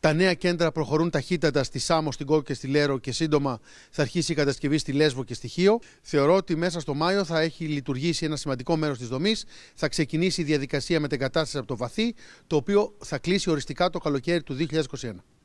Τα νέα κέντρα προχωρούν ταχύτατα στη Σάμο, στην ΚΟΚ και στη Λέρο και σύντομα θα αρχίσει η κατασκευή στη Λέσβο και στη Χίο. Θεωρώ ότι μέσα στο Μάιο θα έχει λειτουργήσει ένα σημαντικό μέρος της δομής. Θα ξεκινήσει η διαδικασία μετεγκατάσταση από το βαθύ, το οποίο θα κλείσει οριστικά το καλοκαίρι του 2021.